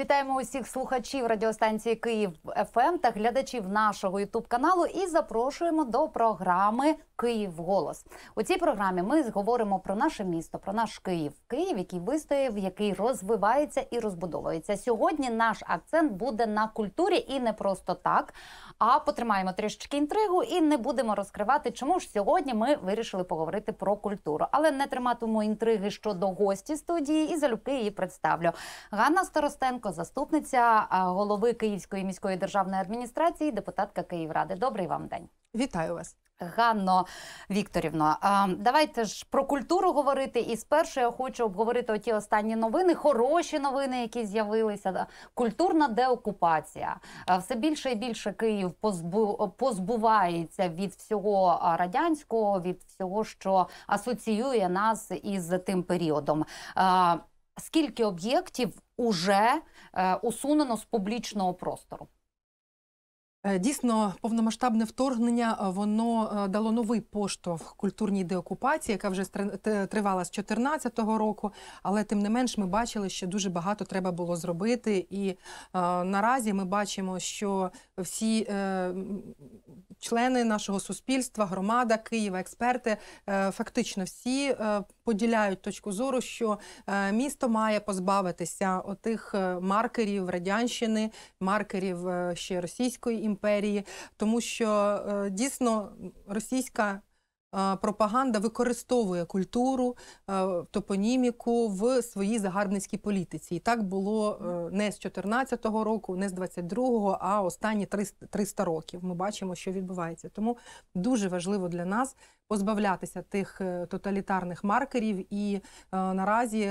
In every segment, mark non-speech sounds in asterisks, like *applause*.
Вітаємо усіх слухачів радіостанції Київ ФМ ем» та глядачів нашого ютуб каналу. І запрошуємо до програми Київ Голос. У цій програмі ми говоримо про наше місто, про наш Київ, Київ, який вистояв, який розвивається і розбудовується. Сьогодні наш акцент буде на культурі і не просто так. А потримаємо трішечки інтригу і не будемо розкривати, чому ж сьогодні ми вирішили поговорити про культуру, але не триматимо інтриги щодо гості студії і залюбки її представлю. Ганна Старостенко. Ткаченко, заступниця е, голови Київської міської державної адміністрації, депутатка Київради. Добрий вам день. Вітаю вас. Ганно Вікторівно, е, давайте ж про культуру говорити. І спершу я хочу обговорити оті останні новини, хороші новини, які з'явилися. Культурна деокупація е, все більше і більше Київ позбу... позбувається від всього радянського, від всього, що асоціює нас із тим періодом. Скільки об'єктів уже е, усунено з публічного простору. Е, дійсно, повномасштабне вторгнення е, воно дало новий поштовх культурній деокупації, яка вже тривала з 2014 року. Але тим не менш, ми бачили, що дуже багато треба було зробити. І е, наразі ми бачимо, що всі е, члени нашого суспільства, громада Києва, експерти е, фактично всі е, поділяють точку зору, що е, місто має позбавитися отих маркерів радянщини, маркерів ще Російської імперії, тому що дійсно російська пропаганда використовує культуру, топоніміку в своїй загарбницькій політиці. І так було е, не з 14-го року, не з 22-го, а останні 300 років. Ми бачимо, що відбувається. Тому дуже важливо для нас позбавлятися тих е, тоталітарних маркерів. І е, наразі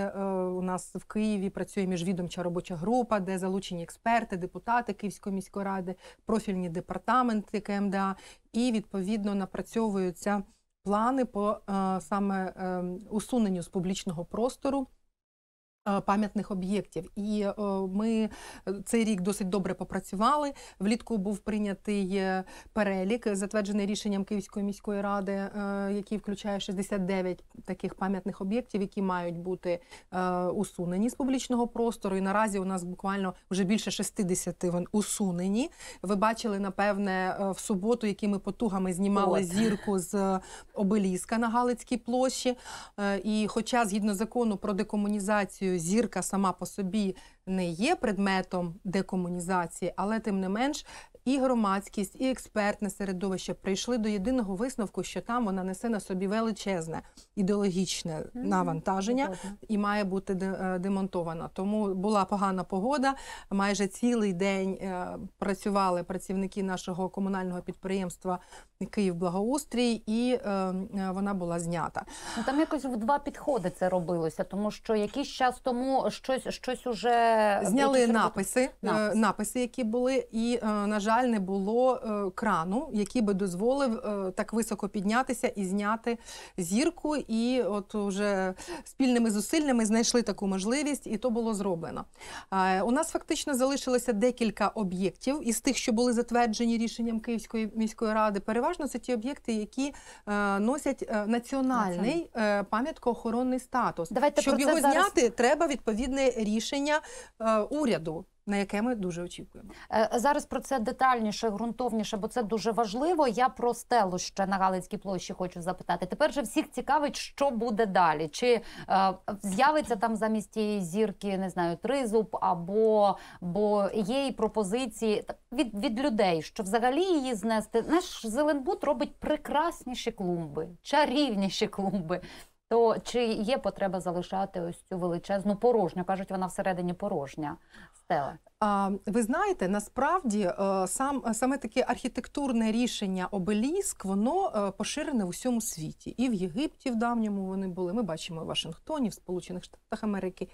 у нас в Києві працює міжвідомча робоча група, де залучені експерти, депутати Київської міської ради, профільні департаменти КМДА, і відповідно напрацьовуються плани по е, саме ем, усуненню з публічного простору Е, пам'ятних об'єктів. І е, ми е, цей рік досить добре попрацювали. Влітку був прийнятий перелік, затверджений рішенням Київської міської ради, який включає 69 таких пам'ятних об'єктів, які мають бути усунені з публічного простору. І наразі у нас буквально вже більше 60 усунені. Ви бачили, напевне, в суботу, якими потугами знімали От. зірку з обеліска на Галицькій площі. І, хоча згідно закону про декомунізацію зірка сама по собі не є предметом декомунізації, але тим не менш і громадськість, і експертне середовище прийшли до єдиного висновку, що там вона несе на собі величезне ідеологічне навантаження і має бути е, демонтована. Тому була погана погода. Майже цілий день е, працювали працівники нашого комунального підприємства Київ благоустрій, і е, вона була знята. Ну, там якось в два підходи це робилося, тому що якийсь час тому щось щось уже зняли написи, написи, які були, і на жаль жаль, не було е, крану, який би дозволив е, так високо піднятися і зняти зірку. І от вже спільними зусиллями знайшли таку можливість, і то було зроблено. У нас фактично залишилося декілька об'єктів із тих, що були затверджені рішенням Київської міської ради. Переважно це ті об'єкти, які е, носять національний пам'яткоохоронний статус. Давайте щоб його зараз... зняти, треба відповідне рішення уряду на яке ми дуже очікуємо. Е, зараз про це детальніше, ґрунтовніше, бо це дуже важливо. Я про стелу ще на Галицькій площі хочу запитати. Тепер же всіх цікавить, що буде далі. Чи е, з'явиться там замість тієї зірки, не знаю, тризуб, або бо є і пропозиції від від людей, що взагалі її знести. Наш зеленбут робить прекрасніші клумби, чарівніші клумби. То чи є потреба залишати ось цю величезну порожню? кажуть, вона всередині порожня стела. А ви знаєте, насправді е, сам саме таке архітектурне рішення обеліск, воно е, поширене в усьому світі, і в Єгипті в давньому вони були. Ми бачимо в Вашингтоні, в Сполучених Штатах Америки.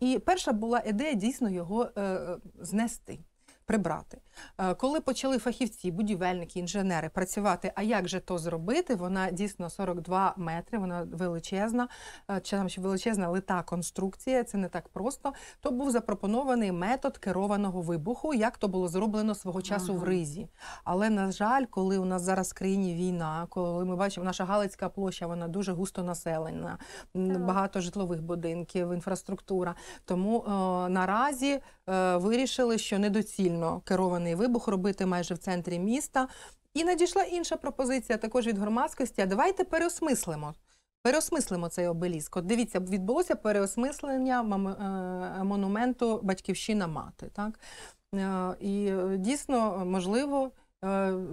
І перша була ідея дійсно його е, знести, прибрати. Е, коли почали фахівці, будівельники, інженери працювати, а як же то зробити? Вона дійсно 42 метри, вона величезна, е, чи там ще величезна лита конструкція, це не так просто. То був запропонований метод керованого вибуху, як то було зроблено свого часу ага. в Ризі. Але на жаль, коли у нас зараз в країні війна, коли ми бачимо, наша Галицька площа вона дуже густо населена, ага. багато житлових будинків, інфраструктура. Тому е, наразі е, вирішили, що недоцільно керований планований вибух робити майже в центрі міста. І надійшла інша пропозиція також від громадськості. А давайте переосмислимо. Переосмислимо цей обеліск. От Дивіться, відбулося переосмислення е, монументу Батьківщина мати. Так? Е, і е, дійсно, можливо,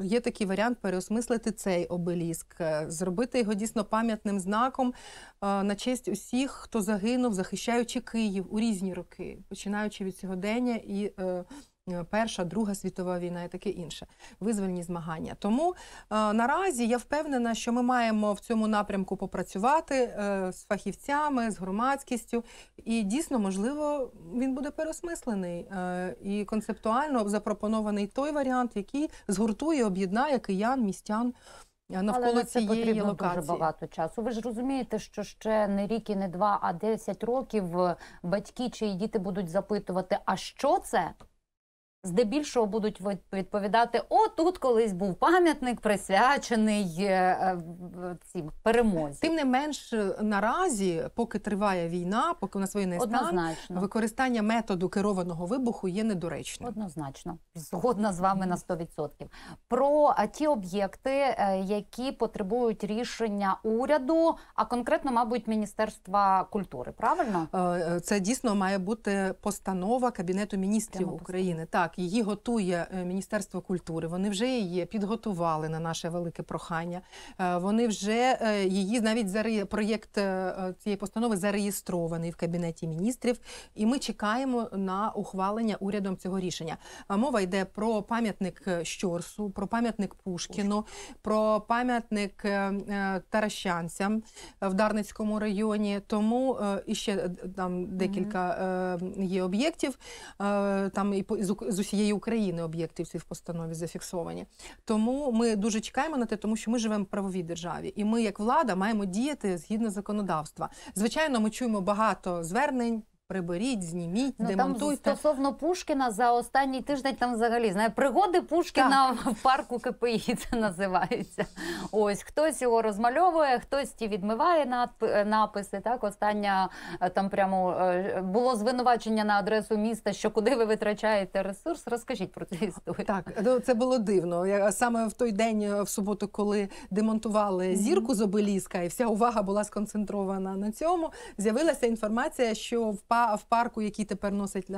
є такий варіант переосмислити цей обеліск, зробити його дійсно пам'ятним знаком на честь усіх, хто загинув, захищаючи Київ у різні роки, починаючи від сьогодення Е, Перша, Друга світова війна і таке інше, визвольні змагання. Тому е, наразі я впевнена, що ми маємо в цьому напрямку попрацювати е, з фахівцями, з громадськістю, і дійсно, можливо, він буде переосмислений е, і концептуально запропонований той варіант, який згуртує, об'єднає киян, містян. Е, навколо Але це потрібно локації. дуже багато часу. Ви ж розумієте, що ще не рік і не два, а 10 років е, батьки чи діти будуть запитувати, а що це? Здебільшого будуть відповідати: о, тут колись був пам'ятник присвячений е, е, цій перемозі. Тим не менш, е, наразі, поки триває війна, поки у нас воєнний стан, використання методу керованого вибуху є недоречним. Однозначно, згодна з вами на 100%. Про е, ті об'єкти, е, які потребують рішення уряду, а конкретно, мабуть, міністерства культури. Правильно, це дійсно має бути постанова Кабінету міністрів Прямо України. Так. Так, її готує е, Міністерство культури. Вони вже її підготували на наше велике прохання. Е, вони вже е, її навіть заре... проєкт цієї постанови зареєстрований в кабінеті міністрів, і ми чекаємо на ухвалення урядом цього рішення. Мова йде про пам'ятник Щорсу, про пам'ятник Пушкіну, про пам'ятник Таращанцям в Дарницькому районі. Тому і ще там декілька є об'єктів. Там і з усієї України об'єкти в постанові зафіксовані. Тому ми дуже чекаємо на те, тому що ми живемо в правовій державі, і ми, як влада, маємо діяти згідно законодавства. Звичайно, ми чуємо багато звернень приберіть, зніміть, ну, демонтуйте. Там Стосовно Пушкіна за останній тиждень там взагалі знає пригоди Пушкіна так. в парку КПІ. *laughs* Це називається. Ось хтось його розмальовує, хтось ті відмиває надп... Е, написи. Так, остання е, там прямо е, було звинувачення на адресу міста, що куди ви витрачаєте ресурс. Розкажіть про цю історію. Так, ну, це було дивно. Саме в той день, в суботу, коли демонтували зірку з обеліска, і вся увага була сконцентрована на цьому. З'явилася інформація, що в парку в парку, який тепер носить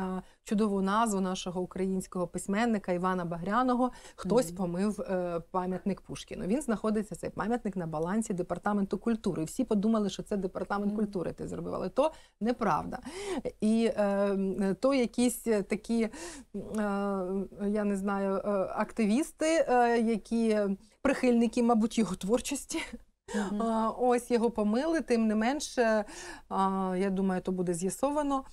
чудову назву нашого українського письменника Івана Багряного, хтось mm -hmm. помив е, пам'ятник Пушкіну. Він знаходиться цей пам'ятник на балансі департаменту культури. Всі подумали, що це департамент культури. Ти зробив, але то неправда. І е, то якісь такі, е, я не знаю, е, активісти, е, які прихильники, мабуть, його творчості mm Ось його помили, тим не менше, я думаю, то буде з'ясовано.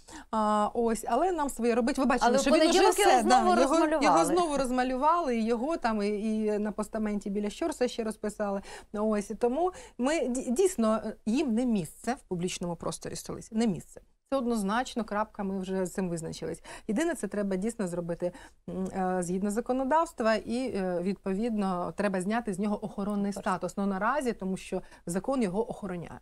Ось, але нам своє робить. Ви бачили, що він уже все знову да, його, його знову розмалювали, і його там, і, і на постаменті біля Щорса ще розписали. Ось тому ми дійсно е, їм не місце в публічному просторі столиці. Не місце. Це однозначно крапка. Ми вже з цим визначились. Єдине, це треба дійсно зробити е, згідно законодавства, і е, відповідно треба зняти з нього охоронний статус. Ну наразі, тому що закон його охороняє.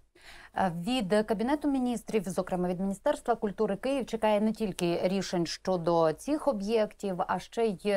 Е, від кабінету міністрів, зокрема від міністерства культури Київ, чекає не тільки рішень щодо цих об'єктів, а ще й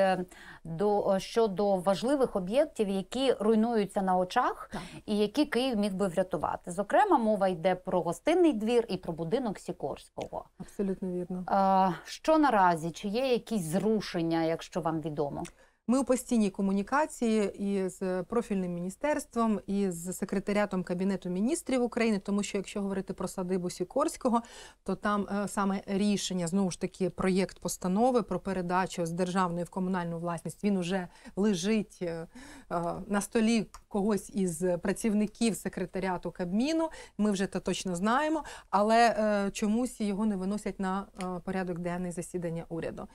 до щодо важливих об'єктів, які руйнуються на очах, так. і які Київ міг би врятувати. Зокрема, мова йде про гостинний двір і про будинок Сікор. Запорозького. Абсолютно вірно. Що наразі? Чи є якісь зрушення, якщо вам відомо? Ми у постійній комунікації і з профільним міністерством, і з секретарятом Кабінету міністрів України, тому що якщо говорити про садибу Сікорського, то там е, саме рішення знову ж таки проєкт постанови про передачу з державної в комунальну власність він уже лежить е, е, на столі когось із працівників секретаріату Кабміну. Ми вже це точно знаємо, але чомусь його не виносять на порядок денний засідання уряду.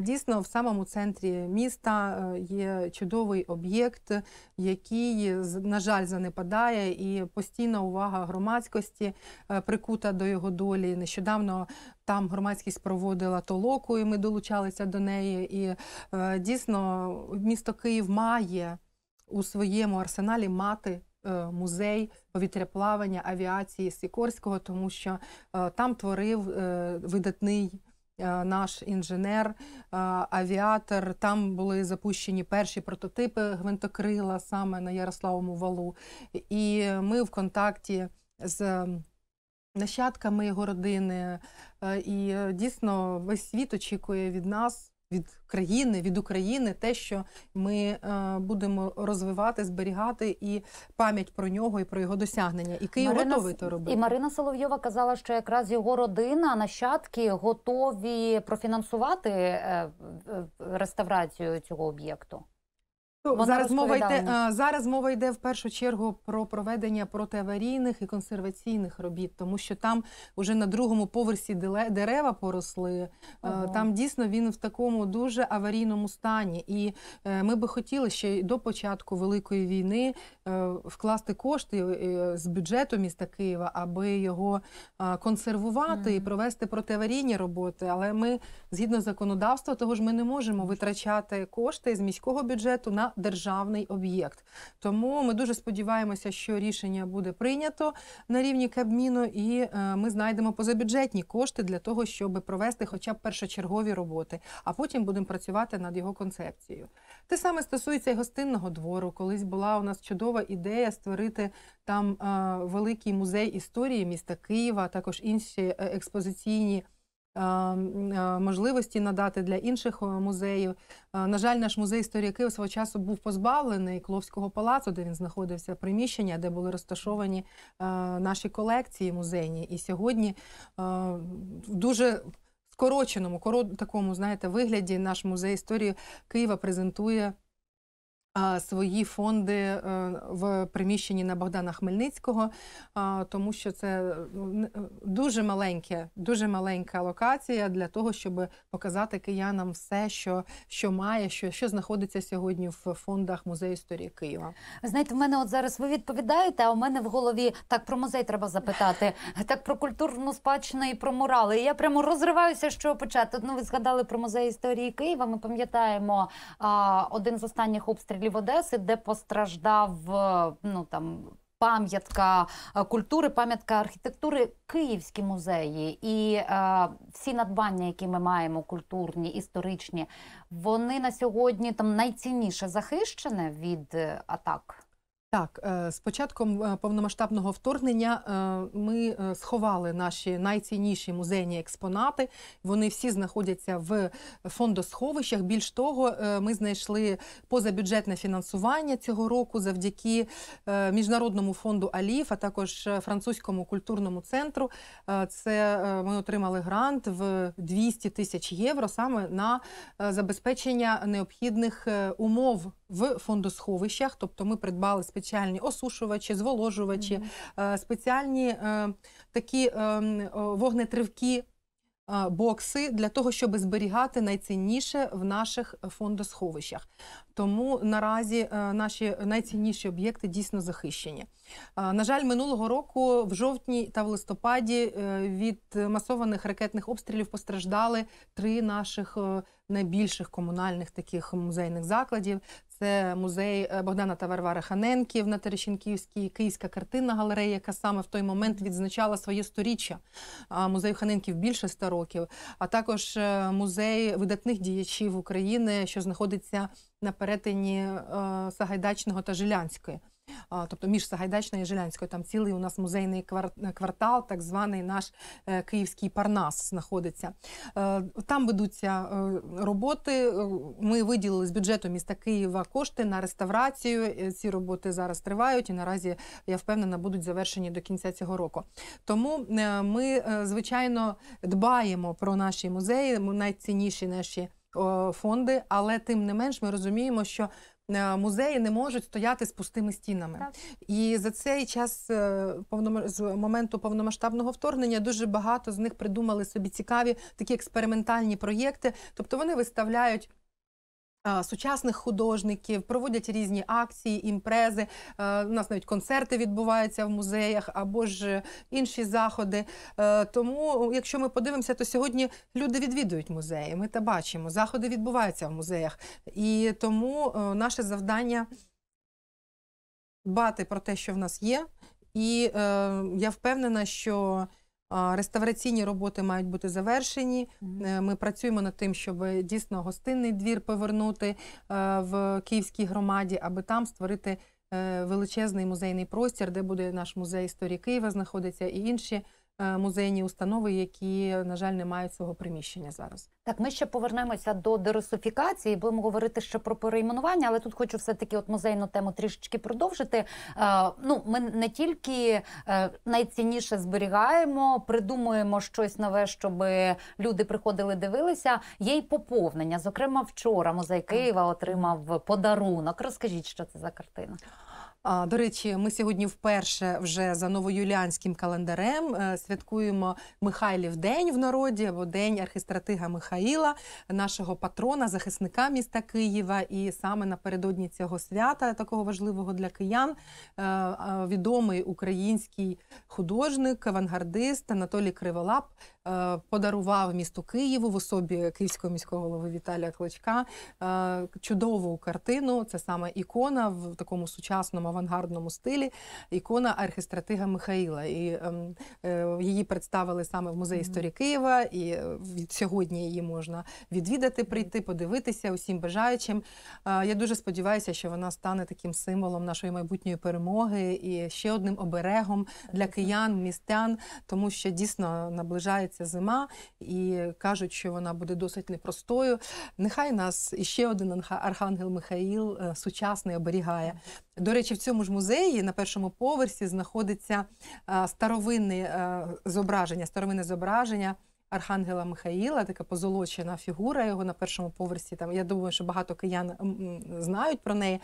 Дійсно, в самому центрі міста е, є чудовий об'єкт, який, на жаль, занепадає, і постійна увага громадськості е, прикута до його долі. Нещодавно там громадськість проводила толоку, і ми долучалися до неї. І е, дійсно, місто Київ має у своєму арсеналі мати. Музей повітряплавання авіації Сікорського, тому що там творив видатний Е, наш інженер, е, авіатор. Там були запущені перші прототипи гвинтокрила саме на Ярославому валу. І ми в контакті з нащадками його родини. Е, і дійсно весь світ очікує від нас від країни, від України, те, що ми е, будемо розвивати, зберігати і пам'ять про нього і про його досягнення. І Київ Марина, готовий то робити. І Марина Соловйова казала, що якраз його родина, нащадки готові профінансувати е, реставрацію цього об'єкту. Ну, зараз мова йде е, зараз. Мова йде в першу чергу про проведення протиаварійних і консерваційних робіт, тому що там вже на другому поверсі дерева поросли. Е, ага. Там дійсно він в такому дуже аварійному стані. І е, ми би хотіли ще до початку великої війни Е, вкласти кошти е, е, з бюджету міста Києва, аби його консервувати mm. і провести протиаварійні роботи. Але ми згідно законодавства, того ж ми не можемо витрачати кошти з міського бюджету на державний об'єкт. Тому ми дуже сподіваємося, що рішення буде прийнято на рівні Кабміну, і ми знайдемо позабюджетні кошти для того, щоб провести хоча б першочергові роботи, а потім будемо працювати над його концепцією. Те саме стосується і гостинного двору. Колись була у нас чудова чудова ідея створити там е, великий музей історії міста Києва, також інші е, експозиційні. Е, можливості надати для інших музеїв. На жаль, наш музей історії Києва свого часу був позбавлений Кловського палацу, де він знаходився приміщення, де були розташовані наші колекції музейні. І сьогодні в дуже скороченому такому, знаєте, вигляді наш музей історії Києва презентує свої фонди е, в приміщенні на Богдана Хмельницького, тому що це дуже маленьке, дуже маленька локація для того, щоб показати киянам все, що що має, що що знаходиться сьогодні в фондах музею історії Києва. знаєте, в мене от зараз ви відповідаєте, а у мене в голові так про музей треба запитати, так про культурну спадщину і про мурали. І я прямо розриваюся, що почати. Ну, ви згадали про музей історії Києва. Ми пам'ятаємо один з останніх обстрілів. Лів Одеси, де постраждав е, ну там. Пам'ятка е, культури, пам'ятка архітектури, київські музеї і е, всі надбання, які ми маємо, культурні, історичні, вони на сьогодні там найцінніше захищене від е, атак. Так, е, з початком е, повномасштабного вторгнення е, ми сховали наші найцінніші музейні експонати. Вони всі знаходяться в фондосховищах. Більш того, ми знайшли позабюджетне фінансування цього року завдяки міжнародному фонду АЛІФ, а також французькому культурному центру. Це ми отримали грант в 200 тисяч євро саме на забезпечення необхідних умов в фондосховищах. Тобто, ми придбали спеціальні спеціальні осушувачі, зволожувачі, mm-hmm. спеціальні е, такі е, вогнетривкі бокси для того, щоб зберігати найцінніше в наших фондосховищах. Тому наразі наші найцінніші об'єкти дійсно захищені. На жаль, минулого року, в жовтні та в листопаді, від масованих ракетних обстрілів постраждали три наших найбільших комунальних таких музейних закладів: це музей е, Богдана та Варвари Ханенків на Терещенківській, Київська картинна галерея, яка саме в той момент відзначала своє сторіччя музею Ханенків більше 100 років, а також е, музей видатних діячів України, що знаходиться на перетині е, Сагайдачного та Жилянської тобто між Сагайдачною і Жилянською. Там цілий у нас музейний квартал, так званий наш е, київський Парнас, знаходиться. Е, там ведуться е, роботи. Ми виділили з бюджету міста Києва кошти на реставрацію. Ці роботи зараз тривають і наразі я впевнена будуть завершені до кінця цього року. Тому ми звичайно дбаємо про наші музеї, найцінніші наші фонди, але тим не менш ми розуміємо, що е, музеї не можуть стояти з пустими стінами. Так. І за цей час е, з моменту повномасштабного вторгнення дуже багато з них придумали собі цікаві такі експериментальні проєкти. Тобто вони виставляють. Е, сучасних художників, проводять різні акції, імпрези. Е, у нас навіть концерти відбуваються в музеях або ж інші заходи. Е, тому, якщо ми подивимося, то сьогодні люди відвідують музеї. Ми те бачимо, заходи відбуваються в музеях, і тому наше завдання дбати про те, що в нас є. І е, я впевнена, що Реставраційні роботи мають бути завершені. Е, ми працюємо над тим, щоб дійсно гостинний двір повернути е, в Київській громаді, аби там створити е, величезний музейний простір, де буде наш музей історії Києва, знаходиться і інші. Е, музейні установи, які на жаль не мають цього приміщення зараз. Так, ми ще повернемося до дерусифікації. Будемо говорити ще про перейменування, але тут хочу все таки от музейну тему трішечки продовжити. Е, ну, ми не тільки е, найцінніше зберігаємо, придумуємо щось нове, щоб люди приходили, дивилися. Є й поповнення. Зокрема, вчора музей Києва отримав подарунок. Розкажіть, що це за картина. До речі, ми сьогодні вперше вже за новоюліанським календарем е, святкуємо Михайлів день в народі або день архістратига Михаїла, нашого патрона, захисника міста Києва. І саме напередодні цього свята, такого важливого для киян, е, е, відомий український художник, авангардист Анатолій Криволап подарував місту Києву в особі київського міського голови Віталія Клочка чудову картину. Це саме ікона в такому сучасному авангардному стилі ікона архістратига Михаїла. І ем, е, її представили саме в музеї історії Києва. І е, від сьогодні її можна відвідати, прийти, подивитися усім бажаючим. Я дуже сподіваюся, що вона стане таким символом нашої майбутньої перемоги і ще одним оберегом для киян, містян, тому що дійсно наближається зима і кажуть, що вона буде досить непростою. Нехай нас іще один архангел Михаїл е, сучасний оберігає. До речі, в цьому ж музеї на першому поверсі знаходиться е, старовинне зображення, старовинне зображення Архангела Михаїла, така позолочена фігура його на першому поверсі. Там я думаю, що багато киян знають про неї.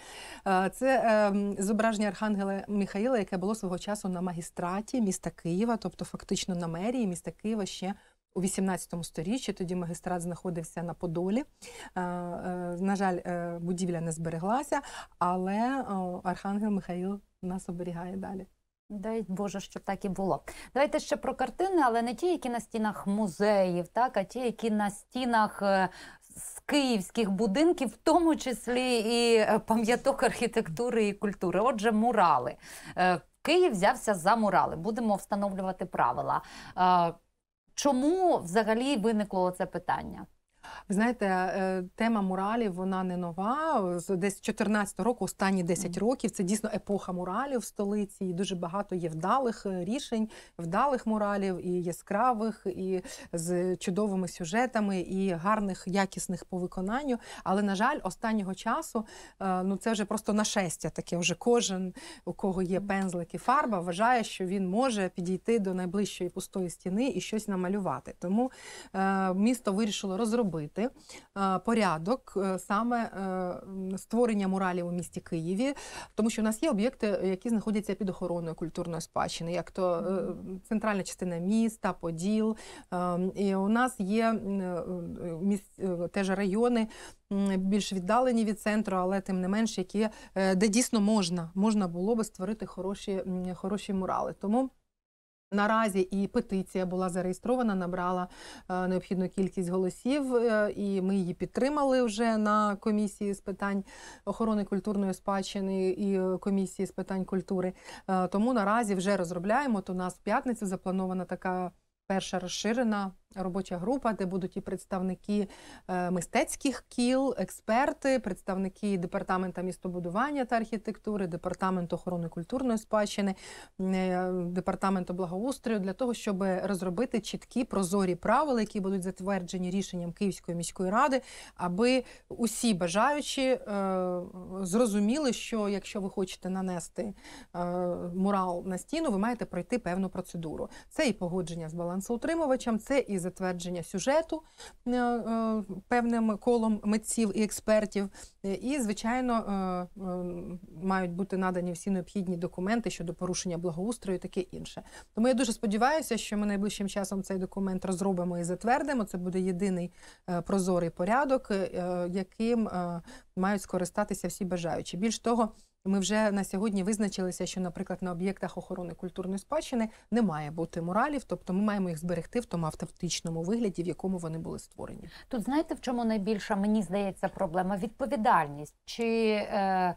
Е, це е, зображення Архангела Михаїла, яке було свого часу на магістраті міста Києва, тобто фактично на мерії міста Києва ще у 18 сторіччі. Тоді магістрат знаходився на Подолі. Е, е, на жаль, е, будівля не збереглася, але Архангел Михаїл нас оберігає далі. Дай Боже, щоб так і було. Давайте ще про картини, але не ті, які на стінах музеїв, так а ті, які на стінах з київських будинків, в тому числі і пам'яток архітектури і культури. Отже, мурали. Київ взявся за мурали. Будемо встановлювати правила. Чому взагалі виникло це питання? Ви знаєте, е, тема муралів вона не нова. Десь 14 року, останні 10 років, це дійсно епоха муралів в столиці. і Дуже багато є вдалих е, рішень, вдалих муралів, і яскравих, і з чудовими сюжетами, і гарних, якісних по виконанню. Але на жаль, останнього часу е, ну це вже просто нашестя. Таке вже кожен, у кого є пензлик і фарба, вважає, що він може підійти до найближчої пустої стіни і щось намалювати. Тому місто вирішило розробити встановити е, порядок е, саме е, створення муралів у місті Києві, тому що в нас є об'єкти, які знаходяться під охороною культурної спадщини, як то центральна частина міста, Поділ. Ем, і у нас є теж райони. Більш віддалені від центру, але тим не менш, які де дійсно можна можна було би створити хороші хороші мурали. Тому Наразі і петиція була зареєстрована, набрала е, необхідну кількість голосів, е, і ми її підтримали вже на комісії з питань охорони культурної спадщини і е, комісії з питань культури. Тому наразі вже розробляємо. То у нас в п'ятницю запланована така перша розширена робоча група, де будуть і представники е, мистецьких кіл, експерти, представники департамента містобудування та архітектури, департамент охорони культурної спадщини, е, департаменту благоустрою для того, щоб розробити чіткі прозорі правила, які будуть затверджені рішенням Київської міської ради, аби усі бажаючі е, зрозуміли, що якщо ви хочете нанести мурал на стіну, ви маєте пройти певну процедуру. Це і погодження з балансоутримувачем, це і затвердження сюжету е, е, певним колом митців і експертів. Е, і, звичайно, мають бути надані всі необхідні документи щодо порушення благоустрою, таке інше. Тому я дуже сподіваюся, що ми найближчим часом цей документ розробимо і затвердимо. Це буде єдиний прозорий порядок, яким мають скористатися всі бажаючі. Більш того. Ми вже на сьогодні визначилися, що, наприклад, на об'єктах охорони культурної спадщини не має бути муралів, тобто ми маємо їх зберегти в тому автоматичному вигляді, в якому вони були створені. Тут знаєте, в чому найбільша мені здається проблема відповідальність чи. Е...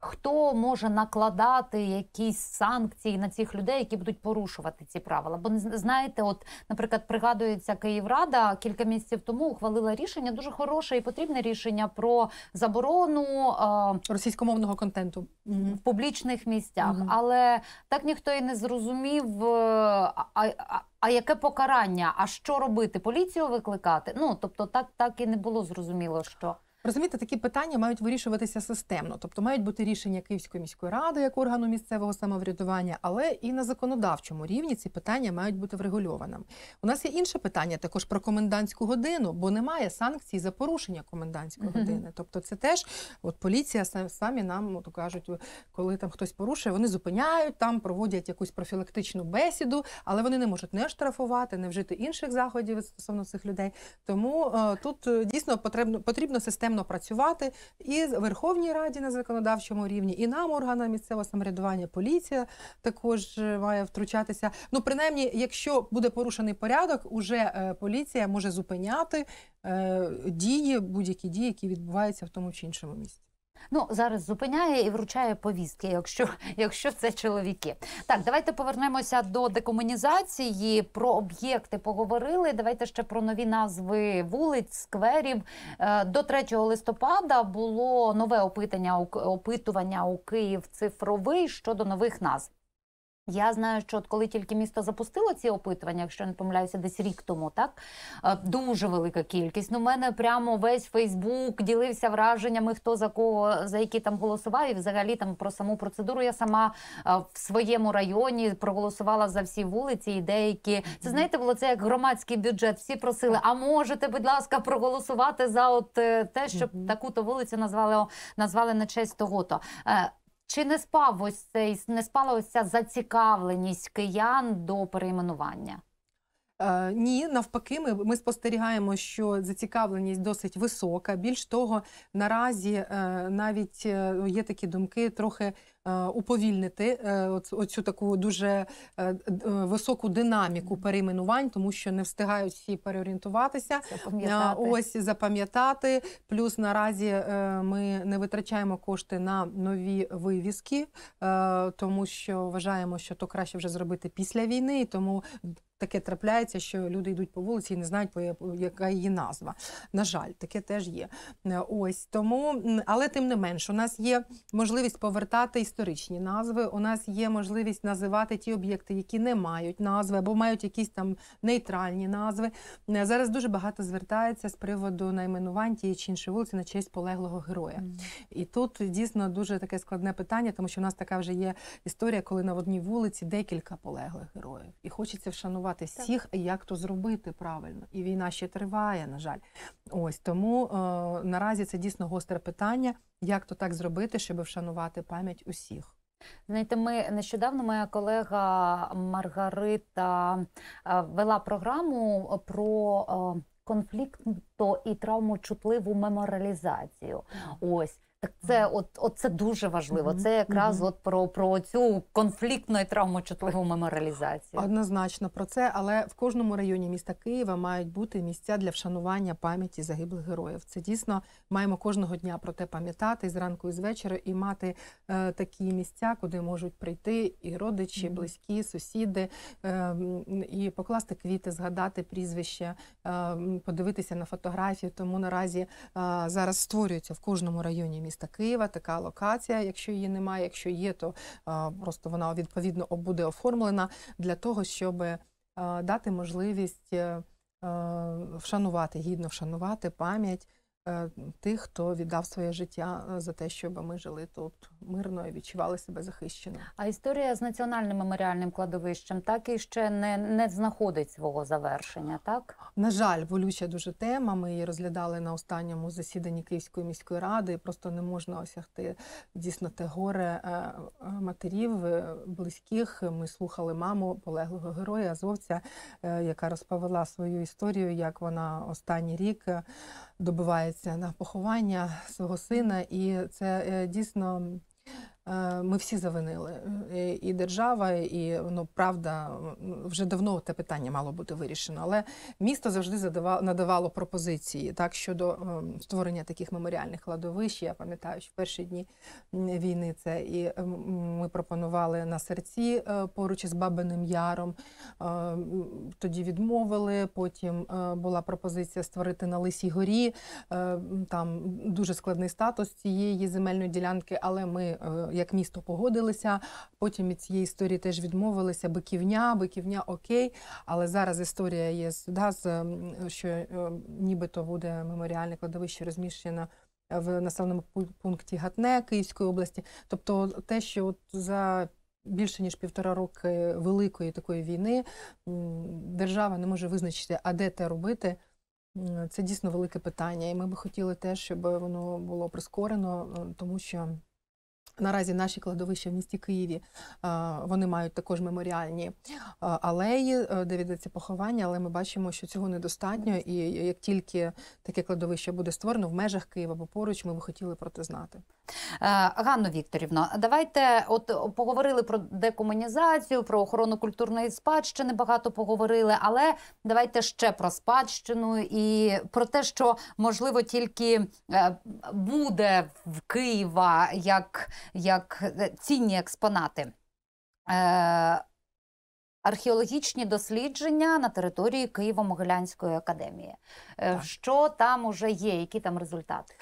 Хто може накладати якісь санкції на цих людей, які будуть порушувати ці правила? Бо знаєте, от, наприклад, пригадується Київрада кілька місяців тому ухвалила рішення, дуже хороше і потрібне рішення про заборону е, російськомовного контенту в публічних місцях. Угу. Але так ніхто і не зрозумів. Е, а, а яке покарання? А що робити? Поліцію викликати? Ну тобто, так так і не було зрозуміло, що. Розумієте, такі питання мають вирішуватися системно, тобто мають бути рішення Київської міської ради як органу місцевого самоврядування, але і на законодавчому рівні ці питання мають бути врегульованими. У нас є інше питання також про комендантську годину, бо немає санкцій за порушення комендантської uh -huh. години. Тобто, це теж от поліція самі нам ну, от, кажуть, коли там хтось порушує, вони зупиняють там, проводять якусь профілактичну бесіду, але вони не можуть не штрафувати, не вжити інших заходів стосовно цих людей. Тому е, тут е, дійсно потрібно потрібно системно системно працювати і в Верховній Раді на законодавчому рівні, і нам, органам місцевого самоврядування, поліція також е, має втручатися. Ну, принаймні, якщо буде порушений порядок, уже е, поліція може зупиняти е, дії, будь-які дії, які відбуваються в тому чи іншому місці. Ну, зараз зупиняє і вручає повістки, якщо якщо це чоловіки. Так, давайте повернемося до декомунізації. Про об'єкти поговорили. Давайте ще про нові назви вулиць, скверів. Е, до 3 листопада було нове опитання опитування у Київ цифровий щодо нових назв. Я знаю, що от коли тільки місто запустило ці опитування, якщо не помиляюся, десь рік тому, так е, дуже велика кількість. Ну, мене прямо весь Фейсбук ділився враженнями, хто за кого за які там голосував, і взагалі там про саму процедуру я сама е, в своєму районі проголосувала за всі вулиці і деякі. Це знаєте, було це як громадський бюджет. Всі просили, а можете, будь ласка, проголосувати за от е, те, щоб таку то вулицю назвали назвали на честь того то. Чи не спав ось цей не спала ось ця зацікавленість киян до перейменування? Е, ні, навпаки, ми ми спостерігаємо, що зацікавленість досить висока. Більш того, наразі е, навіть е, є такі думки трохи. Е, уповільнити е, оцю таку дуже е, високу динаміку перейменувань, тому що не встигають всі переорієнтуватися, ось запам'ятати. Плюс наразі ми не витрачаємо кошти на нові вивіски, тому що вважаємо, що то краще вже зробити після війни, і тому. Таке трапляється, що люди йдуть по вулиці і не знають, яка її назва. На жаль, таке теж є. Ось тому, але тим не менш, у нас є можливість повертати історичні історичні назви. У нас є можливість називати ті об'єкти, які не мають назви або мають якісь там нейтральні назви. Е, зараз дуже багато звертається з приводу найменувань тієї чи іншої вулиці на честь полеглого героя. Mm. І тут дійсно дуже таке складне питання, тому що в нас така вже є історія, коли на одній вулиці декілька полеглих героїв, і хочеться вшанувати всіх, так. як то зробити правильно. І війна ще триває, на жаль. Ось тому е, наразі це дійсно гостре питання, як то так зробити, щоб вшанувати пам'ять усіх всіх. Знаєте, ми нещодавно моя колега Маргарита е, вела програму про е, конфлікт і травму чутливу меморалізацію. Ось так це от, от це дуже важливо. Mm -hmm. Це якраз mm -hmm. от про про цю конфліктну і травмочутливу меморалізацію. Однозначно про це, але в кожному районі міста Києва мають бути місця для вшанування пам'яті загиблих героїв. Це дійсно маємо кожного дня про те пам'ятати зранку і з вечора і мати е, такі місця, куди можуть прийти і родичі, mm -hmm. близькі, сусіди, е, і покласти квіти, згадати прізвище, е, подивитися на фотографію. Тому наразі е, зараз створюється в кожному районі міста міста Києва, така локація. Якщо її немає, якщо є, то просто вона відповідно буде оформлена для того, щоб е, дати можливість е, е, вшанувати гідно вшанувати пам'ять. Е, тих, хто віддав своє життя е, за те, щоб ми жили тут мирно і відчували себе захищено. А історія з національним меморіальним кладовищем так і ще не не знаходить свого завершення. Так на жаль, болюча дуже тема. Ми її розглядали на останньому засіданні Київської міської ради. і Просто не можна осягти дійсно те горе е, матерів близьких. Ми слухали маму полеглого героя азовця, яка розповіла свою історію, як вона останній рік добивається на поховання свого сина, і це е, дійсно Е, ми всі завинили, е, і держава, і ну правда вже давно те питання мало бути вирішено. Але місто завжди задавало надавало пропозиції так щодо е, створення таких меморіальних кладовищ. Я пам'ятаю, що в перші дні війни це і ми пропонували на серці поруч із Бабиним Яром. Тоді відмовили. Потім була пропозиція створити на Лисій Горі. Там дуже складний статус цієї земельної ділянки, але ми як місто погодилися. Потім від цієї історії теж відмовилися биківня, биківня окей. Але зараз історія є да, з ем, що ем, нібито буде меморіальне кладовище розміщено в населеному пункті Гатне Київської області. Тобто, те, що от за Більше ніж півтора роки великої такої війни держава не може визначити, а де те робити. Це дійсно велике питання, і ми би хотіли теж, щоб воно було прискорено, ем, тому що Наразі наші кладовища в місті Києві е, вони мають також меморіальні е, алеї, е, де ведеться поховання, але ми бачимо, що цього недостатньо, і як тільки таке кладовище буде створено в межах Києва, або поруч ми б хотіли про це знати. Е, Ганно Вікторівно, давайте от поговорили про декомунізацію, про охорону культурної спадщини. Багато поговорили, але давайте ще про спадщину і про те, що можливо тільки е, буде в Києва як, як е, цінні експонати. Археологічні дослідження на території Києво-Могилянської академії. Так. Що там уже є? Які там результати?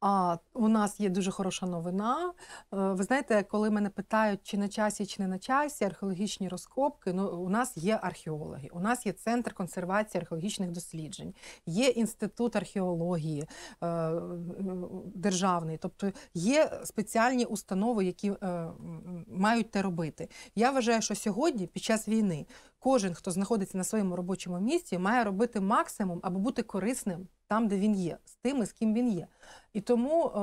А у нас є дуже хороша новина. Е, ви знаєте, коли мене питають, чи на часі, чи не на часі археологічні розкопки. Ну, у нас є археологи, у нас є центр консервації археологічних досліджень, є інститут археології е, державний, тобто є спеціальні установи, які е, мають те робити. Я вважаю, що сьогодні, під час війни, кожен, хто знаходиться на своєму робочому місці, має робити максимум або бути корисним там, де він є, з тими, з ким він є. І тому е,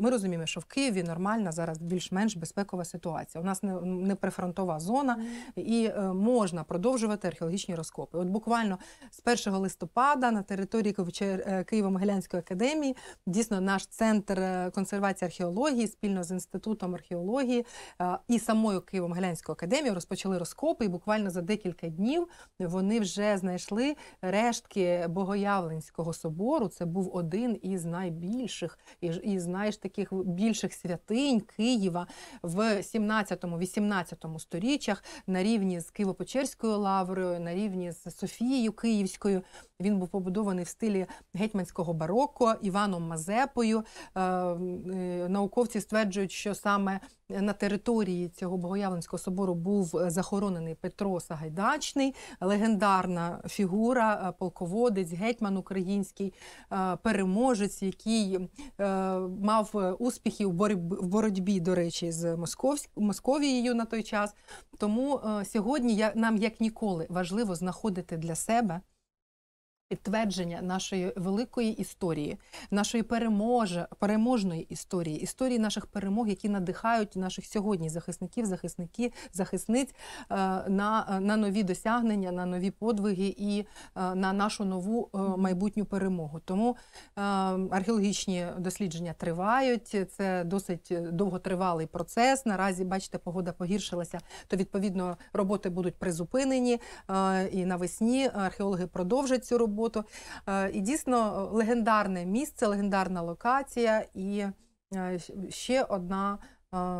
ми розуміємо, що в Києві нормальна зараз більш-менш безпекова ситуація. У нас не не прифронтова зона, і е, можна продовжувати археологічні розкопи. От буквально з 1 листопада на території е, Києво-Могилянської академії дійсно наш центр е, консервації археології спільно з інститутом археології е, і самою Києво-Могилянською академією розпочали розкопи. І буквально за декілька декілька днів вони вже знайшли рештки Богоявленського собору. Це був один із найбільших із знаєш, таких більших святинь Києва в 17-18 сторіччях на рівні з Києво-Печерською лаврою, на рівні з Софією Київською. Він був побудований в стилі гетьманського барокко Іваном Мазепою. Е, е, науковці стверджують, що саме на території цього Богоявленського собору був е, захоронений Петро Сагайдачний, легендарна фігура, е, полководець, гетьман український е, переможець, який мав успіхи в боротьбі, до речі, з Московією на той час. Тому сьогодні нам як ніколи важливо знаходити для себе підтвердження нашої великої історії, нашої переможе, переможної історії, історії наших перемог, які надихають наших сьогодні захисників, захисників захисниць е, на е, на нові досягнення, на нові подвиги і е, на нашу нову майбутню перемогу. Тому археологічні дослідження тривають. Це досить довготривалий процес. Наразі, бачите, погода погіршилася, то відповідно роботи будуть призупинені. І навесні археологи продовжать цю роботу роботу. Е, і дійсно е, легендарне місце, легендарна локація і е, ще одна,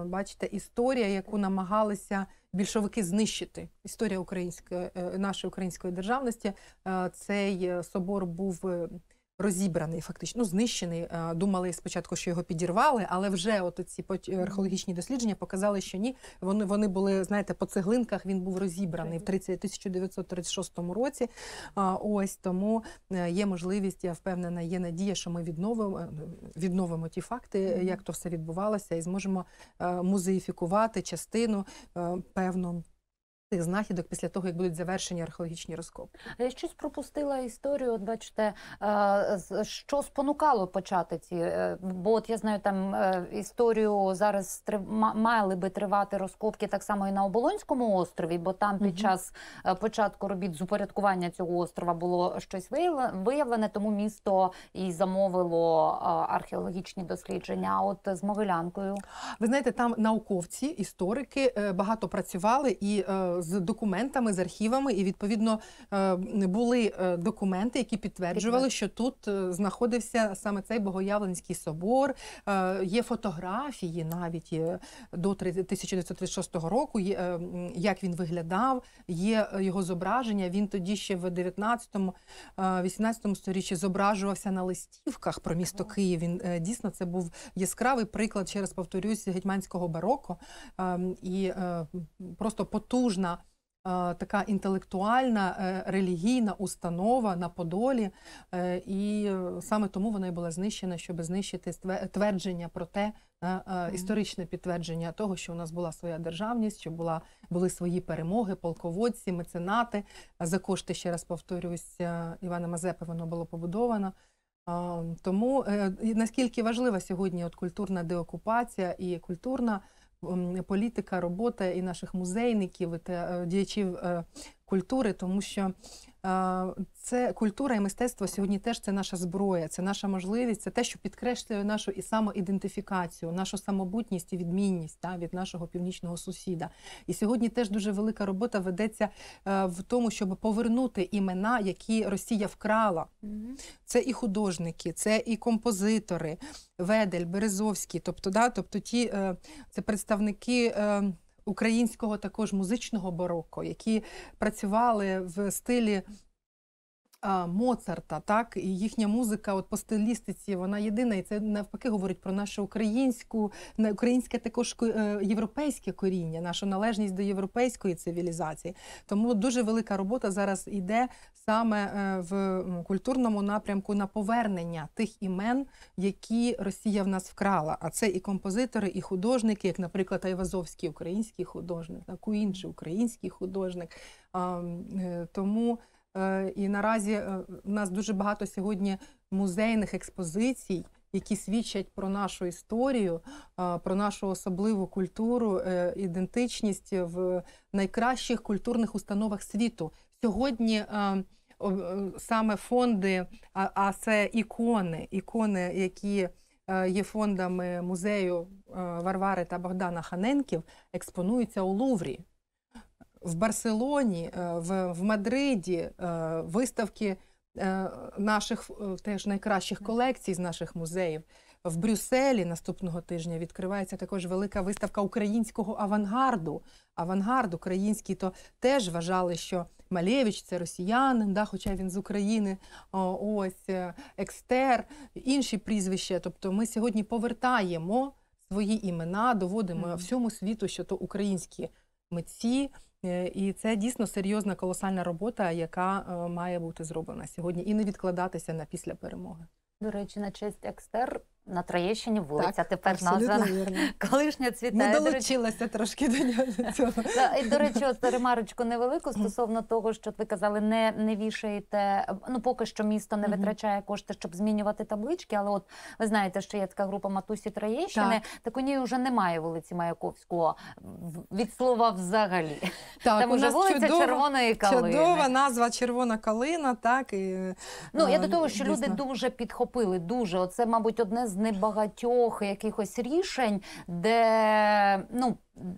бачите, історія, яку намагалися більшовики знищити. Історія української нашої української державності. Цей собор був розібраний, фактично ну, знищений. Е, думали спочатку, що його підірвали, але вже от ці е, археологічні дослідження показали, що ні. Вони вони були, знаєте, по цеглинках він був розібраний в 30, 1936 році. Ось тому е, є можливість, я впевнена, є надія, що ми відновимо відновимо ті факти, як то все відбувалося, і зможемо музеїфікувати частину певну. Цих знахідок після того, як будуть завершені археологічні розкопки. Я щось пропустила історію. От бачите, що спонукало почати ці, е, бо от я знаю там е, історію зараз мали би тривати розкопки так само і на Оболонському острові, бо там під час е, початку робіт з упорядкування цього острова було щось виявлене, тому місто і замовило археологічні дослідження. А от з Могилянкою, ви знаєте, там науковці, історики багато працювали і з документами, з архівами, і відповідно е, були е, документи, які підтверджували, що тут е, знаходився саме цей Богоявленський собор. Є фотографії навіть до 1936 року. Як він виглядав, є його зображення. Він тоді ще в 19-18 сторіччі зображувався на листівках про місто Київ. Він дійсно це був яскравий приклад, ще раз повторюсь, гетьманського бароко ем, і просто потужна. Е, така інтелектуальна е, релігійна установа на Подолі, е, і саме тому вона і була знищена, щоб знищити твердження про те, історичне підтвердження того, що у нас була своя державність, що була були свої перемоги, полководці, меценати. За кошти ще раз повторюсь, Івана Мазепи воно було побудовано. Тому наскільки важлива сьогодні от культурна деокупація і культурна політика, робота і наших музейників, е, діячів е, культури, тому що е, це культура і мистецтво сьогодні теж це наша зброя, це наша можливість, це те, що підкреслює нашу і самоідентифікацію, нашу самобутність і відмінність та, від нашого північного сусіда. І сьогодні теж дуже велика робота ведеться е, в тому, щоб повернути імена, які Росія вкрала. Це і художники, це і композитори, Ведель, Березовський, тобто, да, тобто ті е, це представники українського також музичного бароко, які працювали в стилі Е, Моцарта, так і їхня музика, от по стилістиці, вона єдина, і це навпаки говорить про нашу українську, українське також е, європейське коріння, нашу належність до європейської цивілізації. Тому дуже велика робота зараз йде саме е, в культурному напрямку на повернення тих імен, які Росія в нас вкрала. А це і композитори, і художники, як, наприклад, Айвазовський український художник, так, інший український художник. А Тому Е, і наразі е, в нас дуже багато сьогодні музейних експозицій, які свідчать про нашу історію, е, про нашу особливу культуру, ідентичність в найкращих культурних установах світу. Сьогодні саме фонди, а це ікони, ікони, які є фондами музею Варвари та Богдана Ханенків, експонуються у Луврі в Барселоні, е, в, в Мадриді е, виставки е, наших теж найкращих колекцій з наших музеїв. В Брюсселі наступного тижня відкривається також велика виставка українського авангарду. Авангард український то теж вважали, що Малєвич це росіянин, да, хоча він з України, ось екстер, інші прізвища. Тобто, ми сьогодні повертаємо свої імена, доводимо mm -hmm. всьому світу, що то українські митці, Е, і це дійсно серйозна колосальна робота, яка е, має бути зроблена сьогодні, і не відкладатися на після перемоги. До речі, на честь екстер на Троєщині вулиця так, тепер назва колишня цвітає. Не долучилася трошки до цього. *laughs* І, До речі, от ремарочку невелику стосовно того, що ви казали, не не вішаєте. Ну поки що місто не витрачає кошти, щоб змінювати таблички. Але от ви знаєте, що є така група Матусі Троєщини. Так, так у ній вже немає вулиці Маяковського від слова взагалі. Так, Там вже вулиця чудова, червоної калини. Чудова назва червона калина. Так і ну я е, до того, що люди дуже підхопили. Дуже оце, мабуть, одне з небагатьох якихось рішень, де ну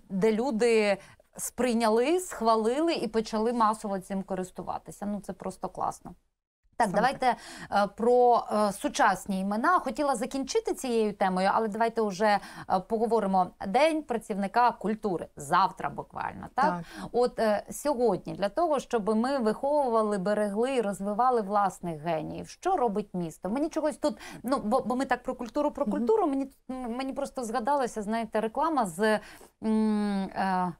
де люди. Сприйняли, схвалили і почали масово цим користуватися. Ну це просто класно. Так, Саме давайте так. Е, про е, сучасні імена. Хотіла закінчити цією темою, але давайте вже е, поговоримо день працівника культури завтра. Буквально так, так. от сьогодні, для того, щоб ми виховували, берегли і розвивали власних геніїв, що робить місто. Мені чогось тут ну бо, бо ми так про культуру, про культуру. Mm -hmm. Мені мені просто згадалося, знаєте, реклама з. М, е,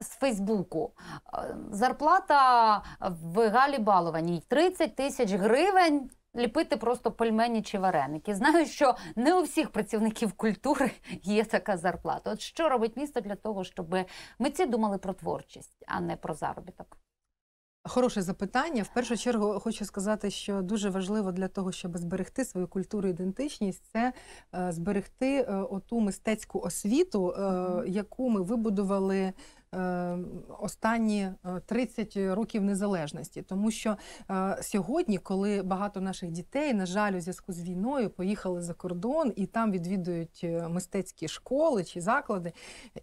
з Фейсбуку. Е, зарплата в Галі Балованій 30 тисяч гривень. Ліпити просто пельмені чи вареники. Знаю, що не у всіх працівників культури є така зарплата. От що робить місто для того, щоб митці думали про творчість, а не про заробіток? Хороше запитання. В першу чергу хочу сказати, що дуже важливо для того, щоб зберегти свою культуру, ідентичність, це е, зберегти е, оту мистецьку освіту, яку ми вибудували Е, останні 30 е, років незалежності, тому що е, сьогодні, коли багато наших дітей, на жаль, у зв'язку з війною поїхали за кордон і там відвідують мистецькі школи чи заклади,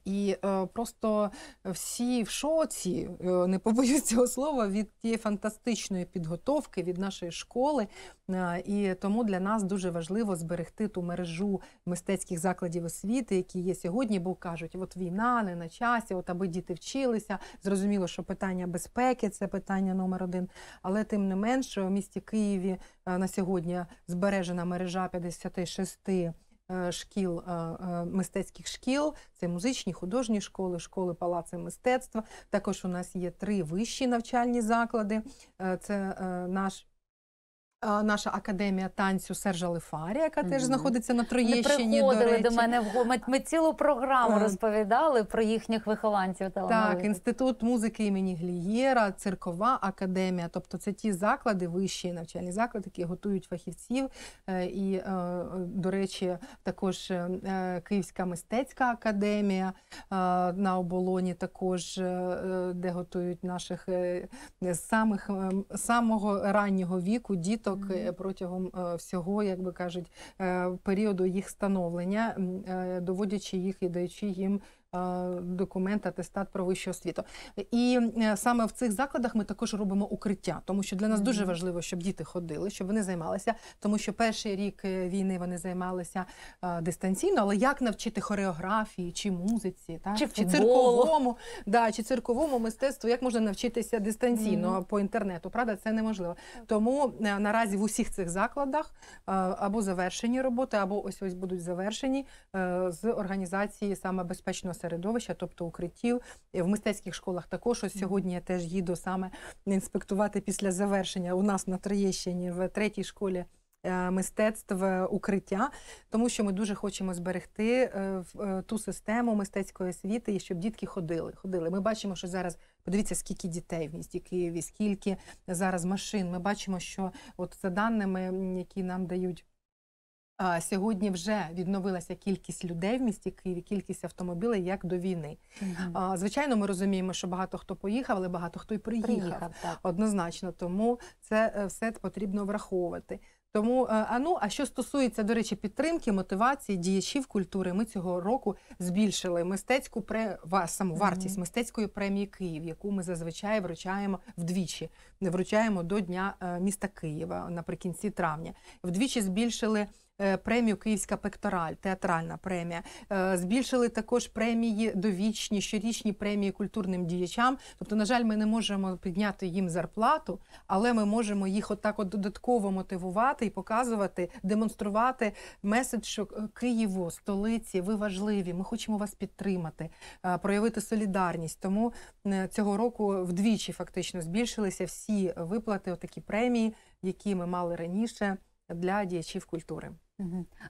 і просто всі в шоці не побоюсь цього слова від тієї фантастичної підготовки від нашої школи. І тому для нас дуже важливо зберегти ту мережу мистецьких закладів освіти, які є сьогодні, бо кажуть, от війна не на часі, от аби діти вчилися. Зрозуміло, що питання безпеки це питання номер один. Але тим не менше, в місті Києві е, на сьогодні збережена мережа 56 е, Шкіл е, мистецьких шкіл, це музичні, художні школи, школи палаци мистецтва. Також у нас є три вищі навчальні заклади. Це наш наша академія танцю Сержа Лифарі, яка mm -hmm. теж знаходиться на Троєщині. Вони приходили до, речі. до мене в ми, ми цілу програму розповідали про їхніх вихованців. Так, інститут музики імені Глієра, циркова академія. Тобто, це ті заклади, вищі навчальні заклади, які готують фахівців. Е, і, е, е, до речі, також Київська мистецька академія на оболоні, також де готують наших з ем, самого раннього віку діток діток е, протягом е, всього, як би кажуть, е, періоду їх становлення, доводячи їх і даючи їм Е, документ, атестат про вищу освіту. І е, саме в цих закладах ми також робимо укриття, тому що для нас дуже важливо, щоб діти ходили, щоб вони займалися, тому що перший рік е, війни вони займалися дистанційно. Але як навчити хореографії чи музиці, та чи, в цирковому да, чи цирковому мистецтву, як можна навчитися дистанційно mm -hmm. по інтернету? Правда, це неможливо. Тому наразі в усіх цих закладах або завершені роботи, або ось ось будуть завершені з організації саме безпечного середовища, тобто укриттів в мистецьких школах. Також ось сьогодні я теж їду саме інспектувати після завершення у нас на Троєщині в третій школі. Е, мистецтв е, укриття, тому що ми дуже хочемо зберегти е, ту систему мистецької освіти, і щоб дітки ходили. Ходили. Ми бачимо, що зараз подивіться, скільки дітей в місті Києві, скільки зараз машин. Ми бачимо, що от за даними, які нам дають. Сьогодні вже відновилася кількість людей в місті Києві, кількість автомобілів як до війни. Угу. Звичайно, ми розуміємо, що багато хто поїхав, але багато хто й приїхав, приїхав так. однозначно. Тому це е, все потрібно враховувати. Тому е, а ну а що стосується до речі підтримки, мотивації діячів культури, ми цього року збільшили мистецьку пре саму вартість mm -hmm. мистецької премії Київ, яку ми зазвичай вручаємо вдвічі. Не вручаємо до дня е, міста Києва наприкінці травня. Вдвічі збільшили Е, премію Київська пектораль, театральна премія. Е, збільшили також премії довічні, щорічні премії культурним діячам. Тобто, на жаль, ми не можемо підняти їм зарплату, але ми можемо їх отак от додатково мотивувати і показувати, демонструвати меседж, що е, Києву, столиці, ви важливі. Ми хочемо вас підтримати, проявити солідарність. Тому цього року вдвічі фактично збільшилися всі виплати, отакі премії, які ми мали раніше для діячів культури.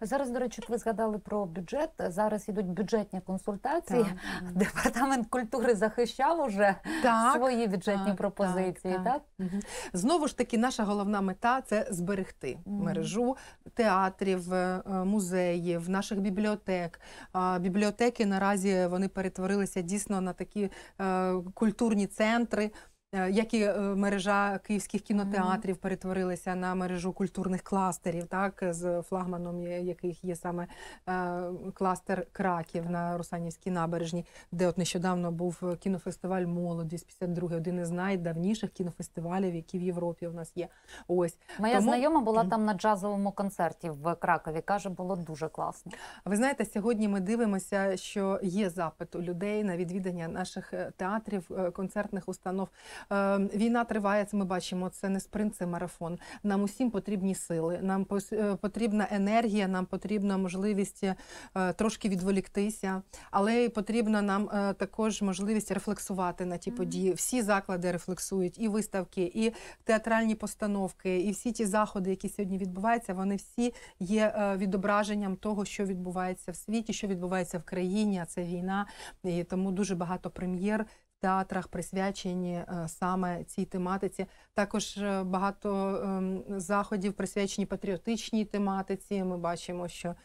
Зараз, до речі, ви згадали про бюджет. Зараз ідуть бюджетні консультації. Так. *laughs* Департамент культури захищав уже так, свої бюджетні так, пропозиції. Так, так. так? знову ж таки, наша головна мета це зберегти мережу театрів, е, е, музеїв, наших бібліотек. Бібліотеки наразі вони перетворилися дійсно на такі е, культурні центри. Е, як і е, мережа київських кінотеатрів перетворилася на мережу культурних кластерів, так з флагманом яких є саме е, кластер краків на Русанівській набережні, де от нещодавно був кінофестиваль Молодість. з 52 один із найдавніших кінофестивалів, які в Європі у нас є. Ось моя Тому... знайома була там на джазовому концерті в Кракові. каже, було дуже класно. Ви знаєте, сьогодні ми дивимося, що є запит у людей на відвідання наших театрів, концертних установ. Ем, війна триває. Це ми бачимо. Це не спринт, це марафон. Нам усім потрібні сили. Нам е, потрібна енергія, нам потрібна можливість е, трошки відволіктися, але потрібна нам е, також можливість рефлексувати на ті події. Всі заклади рефлексують, і виставки, і театральні постановки, і всі ті заходи, які сьогодні відбуваються, вони всі є відображенням того, що відбувається в світі, що відбувається в країні. а Це війна, і тому дуже багато прем'єр театрах присвячені е, саме цій тематиці. Також е, багато ем, заходів присвячені патріотичній тематиці. Ми бачимо, що е,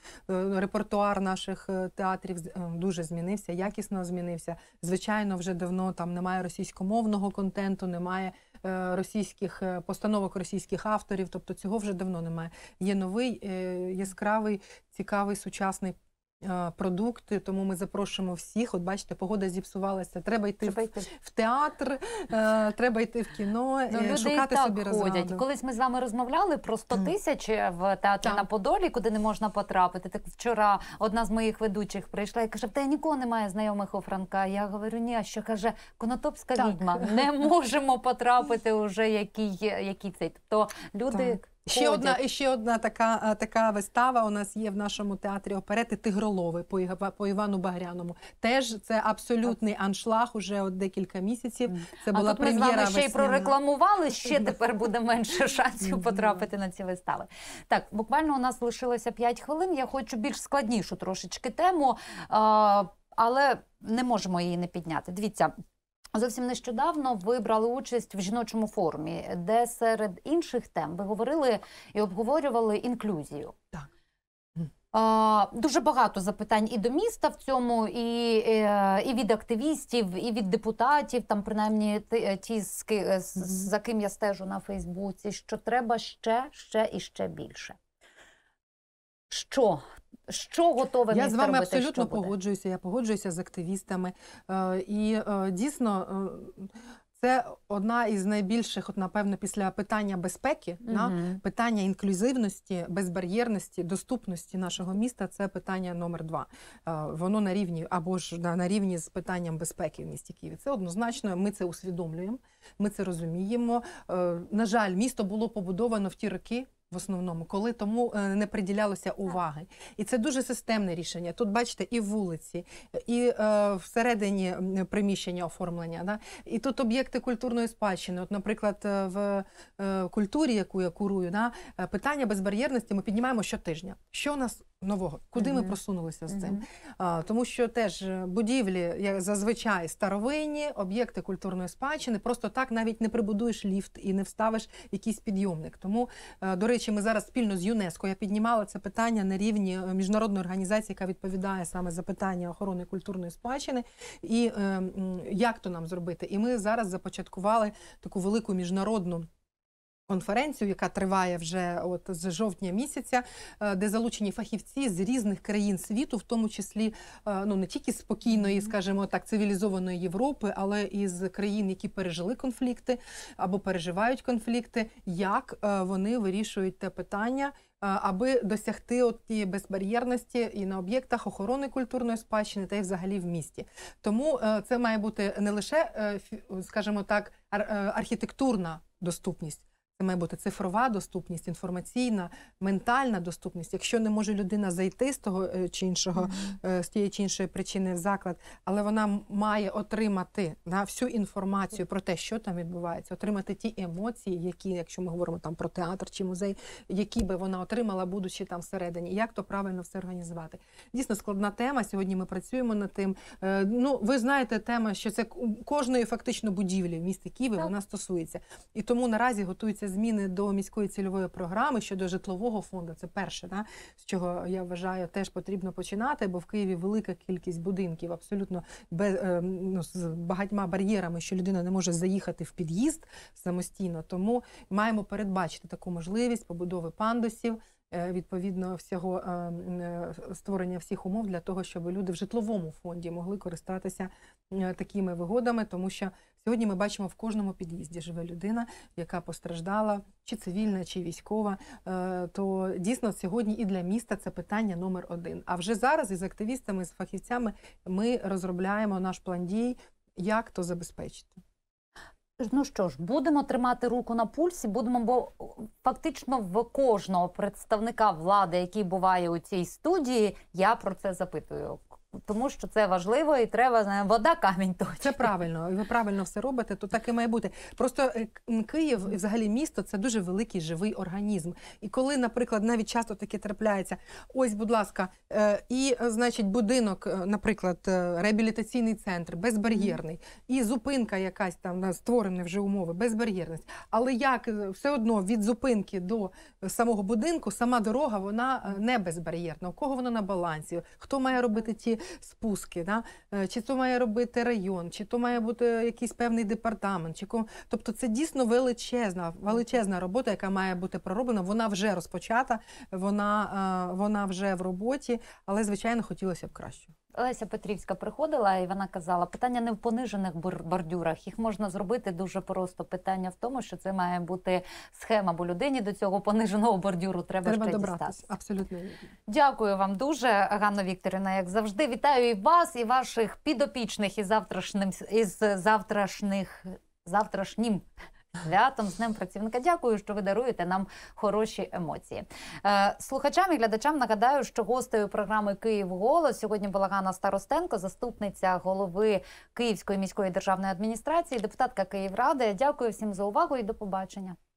репертуар наших театрів дуже змінився, якісно змінився. Звичайно, вже давно там немає російськомовного контенту, немає російських постановок російських авторів. Тобто цього вже давно немає. Є новий яскравий, цікавий сучасний Продукти, тому ми запрошуємо всіх. От бачите, погода зіпсувалася. Треба йти, треба йти. в театр, е, треба йти в кіно, ну, люди шукати і так собі розраду. ходять. Колись ми з вами розмовляли про 100 тисяч е, в театрі на Подолі, куди не можна потрапити. Так вчора одна з моїх ведучих прийшла і каже: в тебе нікого немає знайомих у Франка. Я говорю, ні, а що каже конотопська відьма. Не можемо потрапити уже який який цей. Тобто люди. Так. Ще одна ще одна така е, така вистава у нас є в нашому театрі оперети Тигролови по по Івану Багряному. Теж це абсолютний аншлаг уже от декілька місяців. Це була а тут прем'єра. Ми ще й прорекламували. Ще тепер буде менше шансів потрапити на ці вистави. Так, буквально у нас лишилося 5 хвилин. Я хочу більш складнішу трошечки тему, але не можемо її не підняти. Дивіться. Зовсім нещодавно ви брали участь в жіночому форумі, де серед інших тем ви говорили і обговорювали інклюзію. Так. Дуже багато запитань і до міста в цьому, і е, і від активістів, і від депутатів, там принаймні е, ті, з, за ким я стежу на Фейсбуці, що треба ще, ще і ще більше. Що що готове я з вами робити, абсолютно погоджуюся? Я погоджуюся з активістами е, і е, дійсно. Е, це одна із найбільших, от напевно, після питання безпеки, угу. на питання інклюзивності, безбар'єрності, доступності нашого міста. Це питання номер два. Воно на рівні або ж да, на рівні з питанням безпеки в місті Києві. Це однозначно. Ми це усвідомлюємо. Ми це розуміємо. На жаль, місто було побудовано в ті роки, в основному, коли тому е, не приділялося уваги. І це дуже системне рішення. Тут, бачите, і вулиці, і е, всередині приміщення оформлення. Да? І тут об'єкти культурної спадщини. От, Наприклад, е, в е, культурі, яку я курую, да, е, питання безбар'єрності ми піднімаємо щотижня. Що у нас нового. Куди mm -hmm. ми просунулися з цим? Mm -hmm. а, тому що теж е, будівлі, як зазвичай старовинні, об'єкти культурної спадщини, просто так навіть не прибудуєш ліфт і не вставиш якийсь підйомник. Тому, е, до речі, ми зараз спільно з ЮНЕСКО я піднімала це питання на рівні е, міжнародної організації, яка відповідає саме за питання охорони культурної спадщини, і е, як то нам зробити? І ми зараз започаткували таку велику міжнародну. Конференцію, яка триває вже от з жовтня місяця, е, де залучені фахівці з різних країн світу, в тому числі е, ну не тільки спокійної, скажімо так, цивілізованої Європи, але і з країн, які пережили конфлікти або переживають конфлікти, як е, вони вирішують те питання. Аби досягти от тієї безбар'єрності і на об'єктах охорони культурної спадщини, та й взагалі в місті, тому це має бути не лише скажімо так, архітектурна доступність, це має бути цифрова доступність, інформаційна, ментальна доступність. Якщо не може людина зайти з того е, чи іншого, mm -hmm. з тієї чи іншої причини в заклад, але вона має отримати на всю інформацію про те, що там відбувається, отримати ті емоції, які, якщо ми говоримо там про театр чи музей, які би вона отримала, будучи там всередині, як то правильно все організувати. Дійсно складна тема. Сьогодні ми працюємо над тим. Е, ну, ви знаєте, тема, що це кожної фактично будівлі в місті Києві, вона стосується, і тому наразі готується зміни до міської цільової програми щодо житлового фонду. Це перше, да, з чого я вважаю, теж потрібно починати, бо в Києві велика кількість будинків абсолютно без е, ну, з багатьма бар'єрами, що людина не може заїхати в під'їзд самостійно. Тому маємо передбачити таку можливість побудови пандусів. Е, відповідно всього е, е, створення всіх умов для того, щоб люди в житловому фонді могли користатися такими вигодами, тому що сьогодні ми бачимо в кожному під'їзді живе людина, яка постраждала, чи цивільна, чи військова. То дійсно сьогодні і для міста це питання номер один. А вже зараз із активістами з фахівцями ми розробляємо наш план дій, як то забезпечити. Ну що ж, будемо тримати руку на пульсі, будемо, бо фактично в кожного представника влади, який буває у цій студії, я про це запитую. Тому що це важливо і треба знаємо, вода камінь точить. Це правильно, ви правильно все робите, то так і має бути. Просто е, Київ, взагалі, місто це дуже великий живий організм. І коли, наприклад, навіть часто таке трапляється, ось, будь ласка, е, і значить, будинок, е, наприклад, реабілітаційний центр, безбар'єрний, і зупинка якась там створені вже умови, безбар'єрність. Але як все одно від зупинки до самого будинку сама дорога вона не безбар'єрна. У кого вона на балансі? Хто має робити ті? спуски, да? Е, чи то має робити район, чи то має бути якийсь певний департамент, чи ком... тобто це дійсно величезна, величезна робота, яка має бути пророблена. Вона вже розпочата, вона, е, вона вже в роботі, але звичайно хотілося б краще. Леся Петрівська приходила і вона казала: питання не в понижених бордюрах, їх можна зробити дуже просто. Питання в тому, що це має бути схема, бо людині до цього пониженого бордюру треба, треба ще дістатися. Абсолютно дякую вам дуже, Ганна Вікторівна. Як завжди, вітаю і вас, і ваших підопічних, і завтрашнім із завтрашніх завтрашнім святом з ним працівника. Дякую, що ви даруєте нам хороші емоції. Е, слухачам і глядачам нагадаю, що гостею програми Київ голос сьогодні була Ганна Старостенко, заступниця голови Київської міської державної адміністрації, депутатка Київради. Дякую всім за увагу і до побачення.